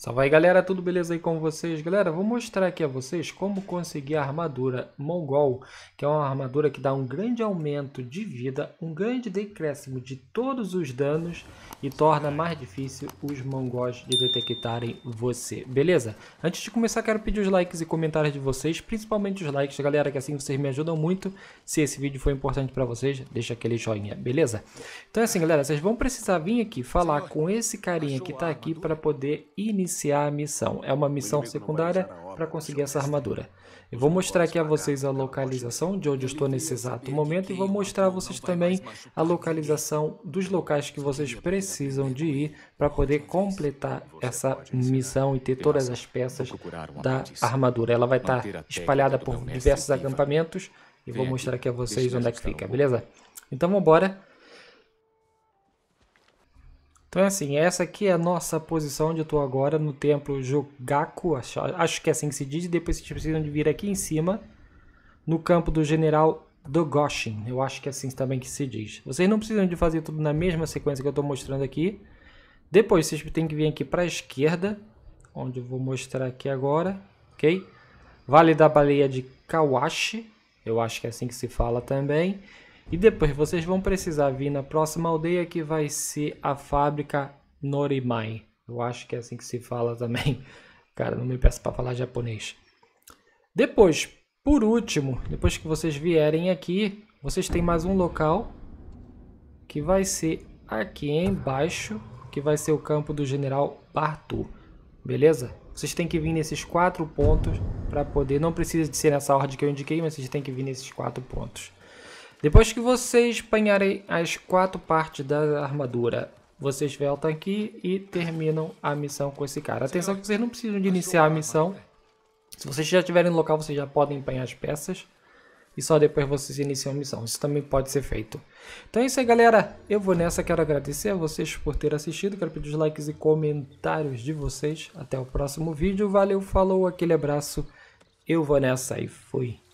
Salve aí galera, tudo beleza aí com vocês? Galera, vou mostrar aqui a vocês como conseguir a armadura Mongol, que é uma armadura que dá um grande aumento de vida, um grande decréscimo de todos os danos e torna mais difícil os mongóis de detectarem você, beleza? Antes de começar quero pedir os likes e comentários de vocês, principalmente os likes, galera, que assim vocês me ajudam muito. Se esse vídeo foi importante para vocês, deixa aquele joinha, beleza? Então é assim galera, vocês vão precisar vir aqui falar com esse carinha que está aqui para poder iniciar iniciar a missão. É uma missão secundária para conseguir essa armadura. Eu vou mostrar aqui a vocês a localização de onde estou nesse exato momento e vou mostrar a vocês também a localização dos locais que vocês precisam de ir para poder completar essa missão e ter todas as peças da armadura. Ela vai estar tá espalhada por diversos acampamentos e vou mostrar aqui a vocês onde é que fica, beleza? Então vamos embora. Então é assim, essa aqui é a nossa posição onde eu estou agora no templo Jogaku, acho, acho, que é assim que se diz, e depois vocês precisam de vir aqui em cima, no campo do general Dogoshin, eu acho que é assim também que se diz. Vocês não precisam de fazer tudo na mesma sequência que eu estou mostrando aqui. Depois vocês têm que vir aqui para a esquerda, onde eu vou mostrar aqui agora, ok? Vale da Baleia de Kawashi, eu acho que é assim que se fala também. E depois vocês vão precisar vir na próxima aldeia que vai ser a fábrica Norimai. Eu acho que é assim que se fala também. Cara, não me peço para falar japonês. Depois, por último, depois que vocês vierem aqui, vocês têm mais um local que vai ser aqui embaixo, que vai ser o campo do General Bartu. Beleza? Vocês têm que vir nesses quatro pontos para poder... Não precisa de ser nessa ordem que eu indiquei, mas vocês têm que vir nesses quatro pontos. Depois que vocês apanharem as quatro partes da armadura, vocês voltam aqui e terminam a missão com esse cara. Atenção que vocês não precisam de iniciar a missão. Se vocês já estiverem no local, vocês já podem empanhar as peças. E só depois vocês iniciam a missão. Isso também pode ser feito. Então é isso aí, galera. Eu vou nessa. Quero agradecer a vocês por ter assistido. Quero pedir os likes e comentários de vocês. Até o próximo vídeo. Valeu, falou, aquele abraço. Eu vou nessa e fui.